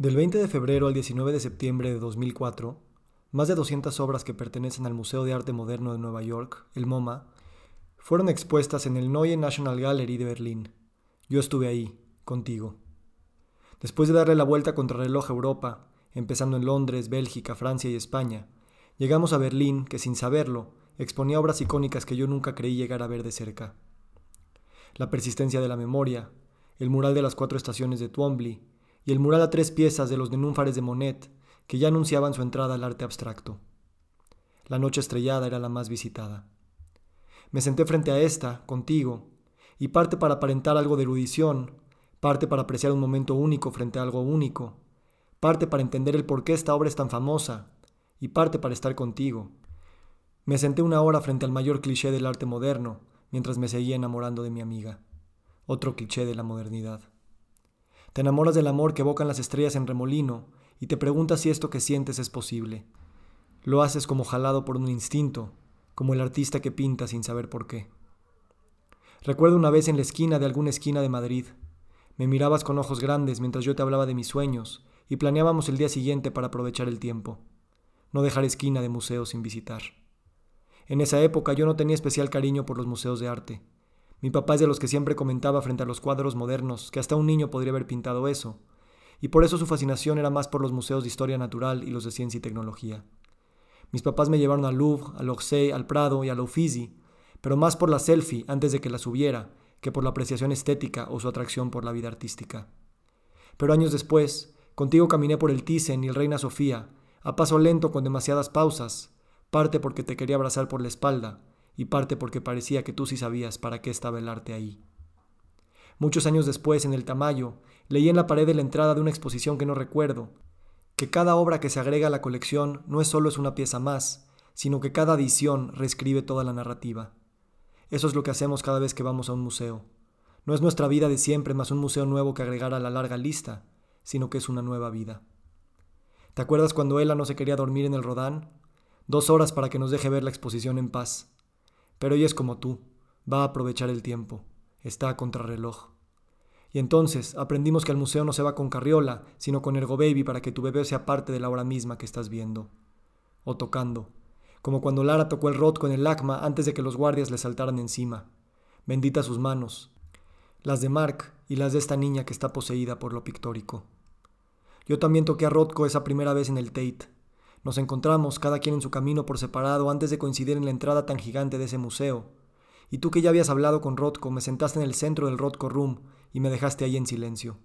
Del 20 de febrero al 19 de septiembre de 2004, más de 200 obras que pertenecen al Museo de Arte Moderno de Nueva York, el MoMA, fueron expuestas en el Neue National Gallery de Berlín. Yo estuve ahí, contigo. Después de darle la vuelta contra reloj a Europa, empezando en Londres, Bélgica, Francia y España, llegamos a Berlín, que sin saberlo, exponía obras icónicas que yo nunca creí llegar a ver de cerca. La persistencia de la memoria, el mural de las cuatro estaciones de Twombly, y el mural a tres piezas de los nenúfares de Monet, que ya anunciaban su entrada al arte abstracto. La noche estrellada era la más visitada. Me senté frente a esta, contigo, y parte para aparentar algo de erudición, parte para apreciar un momento único frente a algo único, parte para entender el por qué esta obra es tan famosa, y parte para estar contigo. Me senté una hora frente al mayor cliché del arte moderno, mientras me seguía enamorando de mi amiga, otro cliché de la modernidad. Te enamoras del amor que evocan las estrellas en remolino y te preguntas si esto que sientes es posible. Lo haces como jalado por un instinto, como el artista que pinta sin saber por qué. Recuerdo una vez en la esquina de alguna esquina de Madrid. Me mirabas con ojos grandes mientras yo te hablaba de mis sueños y planeábamos el día siguiente para aprovechar el tiempo. No dejar esquina de museo sin visitar. En esa época yo no tenía especial cariño por los museos de arte. Mi papá es de los que siempre comentaba frente a los cuadros modernos que hasta un niño podría haber pintado eso, y por eso su fascinación era más por los museos de historia natural y los de ciencia y tecnología. Mis papás me llevaron al Louvre, al Orsay, al Prado y al Uffizi, pero más por la selfie antes de que la subiera que por la apreciación estética o su atracción por la vida artística. Pero años después, contigo caminé por el Thyssen y el Reina Sofía, a paso lento con demasiadas pausas, parte porque te quería abrazar por la espalda, y parte porque parecía que tú sí sabías para qué estaba el arte ahí. Muchos años después, en el Tamayo, leí en la pared de la entrada de una exposición que no recuerdo, que cada obra que se agrega a la colección no es solo es una pieza más, sino que cada adición reescribe toda la narrativa. Eso es lo que hacemos cada vez que vamos a un museo. No es nuestra vida de siempre más un museo nuevo que agregar a la larga lista, sino que es una nueva vida. ¿Te acuerdas cuando Ella no se quería dormir en el Rodán? Dos horas para que nos deje ver la exposición en paz pero ella es como tú, va a aprovechar el tiempo, está a contrarreloj. Y entonces aprendimos que el museo no se va con carriola, sino con Ergo Baby para que tu bebé sea parte de la hora misma que estás viendo. O tocando, como cuando Lara tocó el rot en el ACMA antes de que los guardias le saltaran encima. Bendita sus manos, las de Mark y las de esta niña que está poseída por lo pictórico. Yo también toqué a Rotko esa primera vez en el Tate, nos encontramos, cada quien en su camino por separado, antes de coincidir en la entrada tan gigante de ese museo. Y tú que ya habías hablado con Rotko, me sentaste en el centro del Rotko Room y me dejaste ahí en silencio.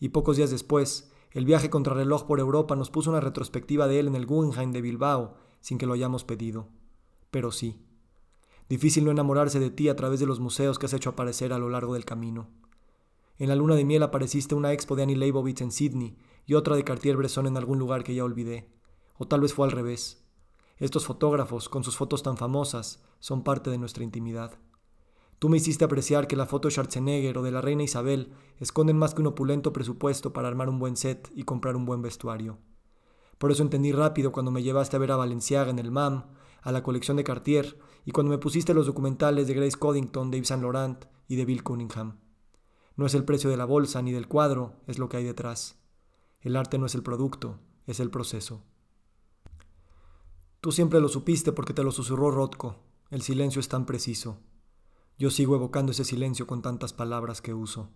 Y pocos días después, el viaje contrarreloj por Europa nos puso una retrospectiva de él en el Guggenheim de Bilbao, sin que lo hayamos pedido. Pero sí. Difícil no enamorarse de ti a través de los museos que has hecho aparecer a lo largo del camino. En la luna de miel apareciste una expo de Annie Leibovitz en Sydney y otra de Cartier-Bresson en algún lugar que ya olvidé o tal vez fue al revés. Estos fotógrafos, con sus fotos tan famosas, son parte de nuestra intimidad. Tú me hiciste apreciar que la foto de Schwarzenegger o de la reina Isabel esconden más que un opulento presupuesto para armar un buen set y comprar un buen vestuario. Por eso entendí rápido cuando me llevaste a ver a Valenciaga en el MAM, a la colección de Cartier y cuando me pusiste los documentales de Grace Coddington, de Yves Saint Laurent y de Bill Cunningham. No es el precio de la bolsa ni del cuadro, es lo que hay detrás. El arte no es el producto, es el proceso. Tú siempre lo supiste porque te lo susurró Rotko. El silencio es tan preciso. Yo sigo evocando ese silencio con tantas palabras que uso.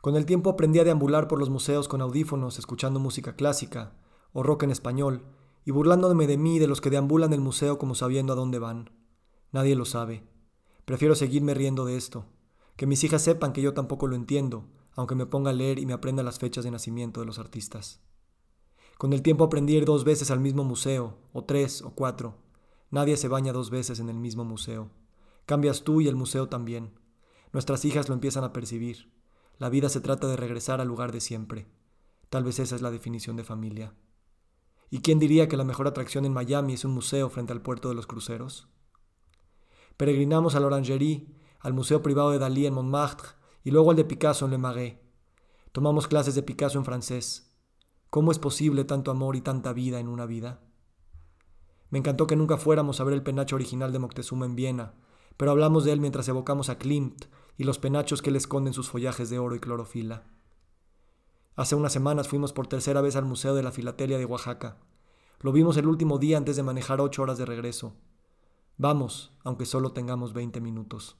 Con el tiempo aprendí a deambular por los museos con audífonos, escuchando música clásica o rock en español, y burlándome de mí y de los que deambulan el museo como sabiendo a dónde van. Nadie lo sabe. Prefiero seguirme riendo de esto. Que mis hijas sepan que yo tampoco lo entiendo, aunque me ponga a leer y me aprenda las fechas de nacimiento de los artistas. Con el tiempo aprendí ir dos veces al mismo museo, o tres, o cuatro. Nadie se baña dos veces en el mismo museo. Cambias tú y el museo también. Nuestras hijas lo empiezan a percibir. La vida se trata de regresar al lugar de siempre. Tal vez esa es la definición de familia. ¿Y quién diría que la mejor atracción en Miami es un museo frente al puerto de los cruceros? Peregrinamos a la Orangerie, al Museo Privado de Dalí en Montmartre y luego al de Picasso en Le Marais. Tomamos clases de Picasso en francés. ¿Cómo es posible tanto amor y tanta vida en una vida? Me encantó que nunca fuéramos a ver el penacho original de Moctezuma en Viena, pero hablamos de él mientras evocamos a Klimt y los penachos que le esconden sus follajes de oro y clorofila. Hace unas semanas fuimos por tercera vez al Museo de la Filatelia de Oaxaca. Lo vimos el último día antes de manejar ocho horas de regreso. Vamos, aunque solo tengamos 20 minutos.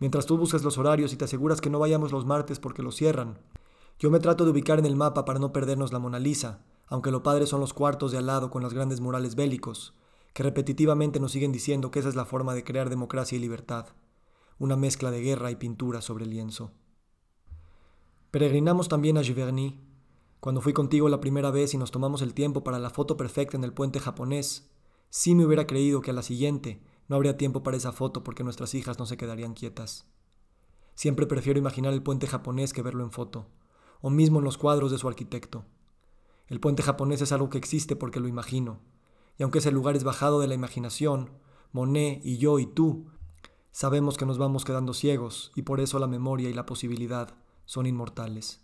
Mientras tú buscas los horarios y te aseguras que no vayamos los martes porque los cierran, yo me trato de ubicar en el mapa para no perdernos la Mona Lisa, aunque lo padres son los cuartos de al lado con las grandes murales bélicos, que repetitivamente nos siguen diciendo que esa es la forma de crear democracia y libertad, una mezcla de guerra y pintura sobre lienzo. Peregrinamos también a Giverny. Cuando fui contigo la primera vez y nos tomamos el tiempo para la foto perfecta en el puente japonés, sí me hubiera creído que a la siguiente no habría tiempo para esa foto porque nuestras hijas no se quedarían quietas. Siempre prefiero imaginar el puente japonés que verlo en foto o mismo en los cuadros de su arquitecto. El puente japonés es algo que existe porque lo imagino, y aunque ese lugar es bajado de la imaginación, Monet y yo y tú sabemos que nos vamos quedando ciegos y por eso la memoria y la posibilidad son inmortales.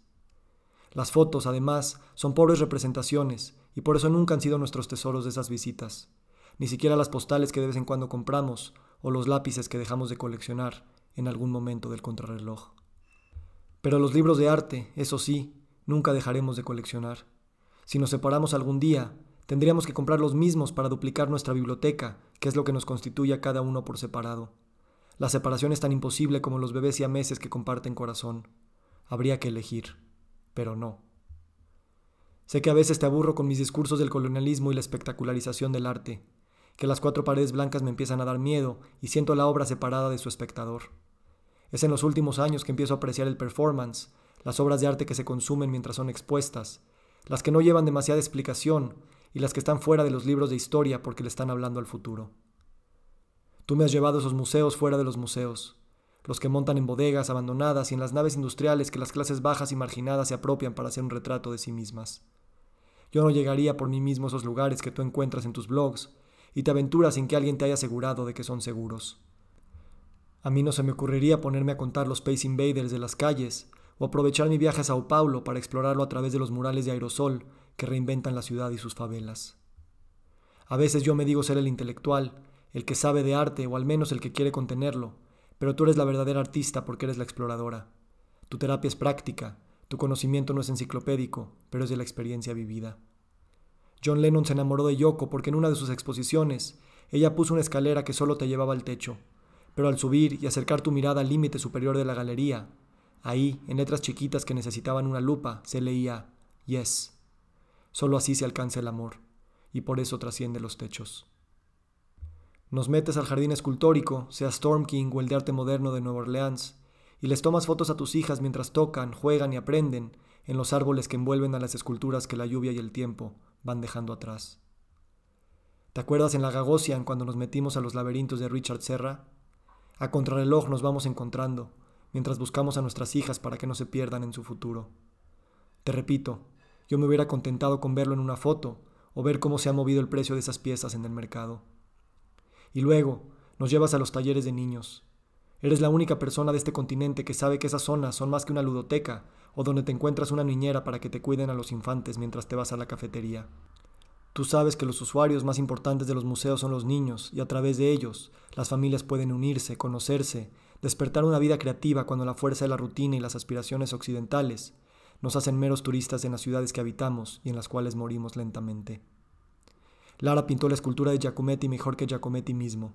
Las fotos, además, son pobres representaciones y por eso nunca han sido nuestros tesoros de esas visitas, ni siquiera las postales que de vez en cuando compramos o los lápices que dejamos de coleccionar en algún momento del contrarreloj. Pero los libros de arte, eso sí, nunca dejaremos de coleccionar. Si nos separamos algún día, tendríamos que comprar los mismos para duplicar nuestra biblioteca, que es lo que nos constituye a cada uno por separado. La separación es tan imposible como los bebés y meses que comparten corazón. Habría que elegir, pero no. Sé que a veces te aburro con mis discursos del colonialismo y la espectacularización del arte, que las cuatro paredes blancas me empiezan a dar miedo y siento la obra separada de su espectador. Es en los últimos años que empiezo a apreciar el performance, las obras de arte que se consumen mientras son expuestas, las que no llevan demasiada explicación y las que están fuera de los libros de historia porque le están hablando al futuro. Tú me has llevado esos museos fuera de los museos, los que montan en bodegas abandonadas y en las naves industriales que las clases bajas y marginadas se apropian para hacer un retrato de sí mismas. Yo no llegaría por mí mismo a esos lugares que tú encuentras en tus blogs, y te aventuras sin que alguien te haya asegurado de que son seguros. A mí no se me ocurriría ponerme a contar los Space Invaders de las calles o aprovechar mi viaje a Sao Paulo para explorarlo a través de los murales de aerosol que reinventan la ciudad y sus favelas. A veces yo me digo ser el intelectual, el que sabe de arte o al menos el que quiere contenerlo, pero tú eres la verdadera artista porque eres la exploradora. Tu terapia es práctica, tu conocimiento no es enciclopédico, pero es de la experiencia vivida. John Lennon se enamoró de Yoko porque en una de sus exposiciones ella puso una escalera que solo te llevaba al techo, pero al subir y acercar tu mirada al límite superior de la galería, ahí, en letras chiquitas que necesitaban una lupa, se leía Yes. Solo así se alcanza el amor, y por eso trasciende los techos. Nos metes al jardín escultórico, sea Storm King o el de arte moderno de Nueva Orleans, y les tomas fotos a tus hijas mientras tocan, juegan y aprenden en los árboles que envuelven a las esculturas que la lluvia y el tiempo van dejando atrás. ¿Te acuerdas en la Gagosian cuando nos metimos a los laberintos de Richard Serra? A contrarreloj nos vamos encontrando, mientras buscamos a nuestras hijas para que no se pierdan en su futuro. Te repito, yo me hubiera contentado con verlo en una foto o ver cómo se ha movido el precio de esas piezas en el mercado. Y luego, nos llevas a los talleres de niños. Eres la única persona de este continente que sabe que esas zonas son más que una ludoteca o donde te encuentras una niñera para que te cuiden a los infantes mientras te vas a la cafetería. Tú sabes que los usuarios más importantes de los museos son los niños y a través de ellos las familias pueden unirse, conocerse, despertar una vida creativa cuando la fuerza de la rutina y las aspiraciones occidentales nos hacen meros turistas en las ciudades que habitamos y en las cuales morimos lentamente. Lara pintó la escultura de Giacometti mejor que Giacometti mismo.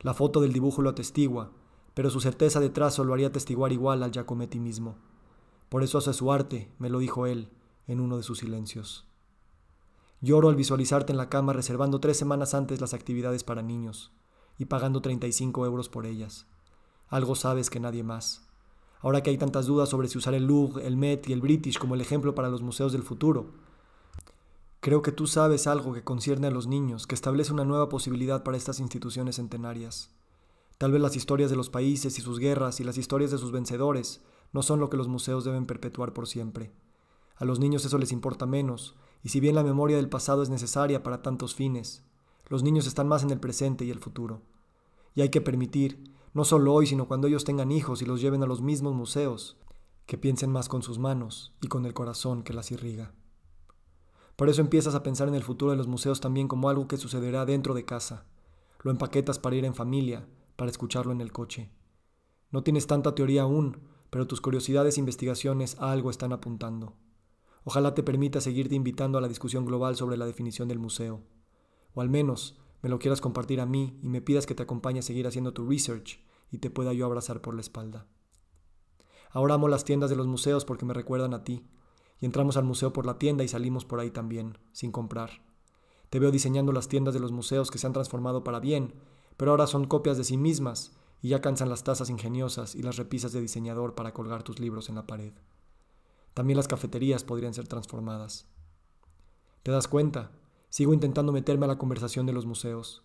La foto del dibujo lo atestigua, pero su certeza de trazo lo haría atestiguar igual al Giacometti mismo. Por eso hace su arte, me lo dijo él, en uno de sus silencios. Lloro al visualizarte en la cama reservando tres semanas antes las actividades para niños y pagando 35 euros por ellas. Algo sabes que nadie más. Ahora que hay tantas dudas sobre si usar el Louvre, el Met y el British como el ejemplo para los museos del futuro, creo que tú sabes algo que concierne a los niños, que establece una nueva posibilidad para estas instituciones centenarias. Tal vez las historias de los países y sus guerras y las historias de sus vencedores no son lo que los museos deben perpetuar por siempre. A los niños eso les importa menos, y si bien la memoria del pasado es necesaria para tantos fines, los niños están más en el presente y el futuro. Y hay que permitir, no solo hoy, sino cuando ellos tengan hijos y los lleven a los mismos museos, que piensen más con sus manos y con el corazón que las irriga. Por eso empiezas a pensar en el futuro de los museos también como algo que sucederá dentro de casa. Lo empaquetas para ir en familia, para escucharlo en el coche. No tienes tanta teoría aún, pero tus curiosidades e investigaciones a algo están apuntando. Ojalá te permita seguirte invitando a la discusión global sobre la definición del museo. O al menos me lo quieras compartir a mí y me pidas que te acompañe a seguir haciendo tu research y te pueda yo abrazar por la espalda. Ahora amo las tiendas de los museos porque me recuerdan a ti. Y entramos al museo por la tienda y salimos por ahí también, sin comprar. Te veo diseñando las tiendas de los museos que se han transformado para bien, pero ahora son copias de sí mismas y ya cansan las tazas ingeniosas y las repisas de diseñador para colgar tus libros en la pared. También las cafeterías podrían ser transformadas. ¿Te das cuenta? Sigo intentando meterme a la conversación de los museos.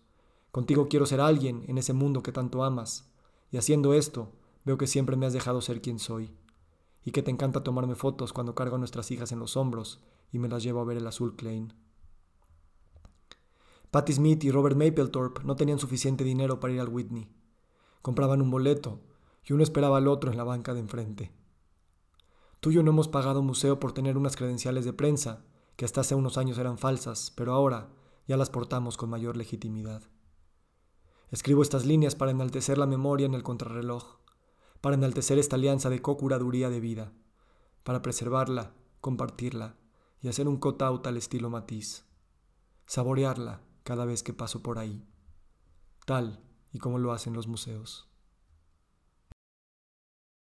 Contigo quiero ser alguien en ese mundo que tanto amas. Y haciendo esto, veo que siempre me has dejado ser quien soy. Y que te encanta tomarme fotos cuando cargo a nuestras hijas en los hombros y me las llevo a ver el azul Klein. Patty Smith y Robert Maplethorpe no tenían suficiente dinero para ir al Whitney. Compraban un boleto y uno esperaba al otro en la banca de enfrente tuyo no hemos pagado museo por tener unas credenciales de prensa, que hasta hace unos años eran falsas, pero ahora ya las portamos con mayor legitimidad. Escribo estas líneas para enaltecer la memoria en el contrarreloj, para enaltecer esta alianza de co-curaduría de vida, para preservarla, compartirla y hacer un cut-out al estilo matiz, saborearla cada vez que paso por ahí, tal y como lo hacen los museos.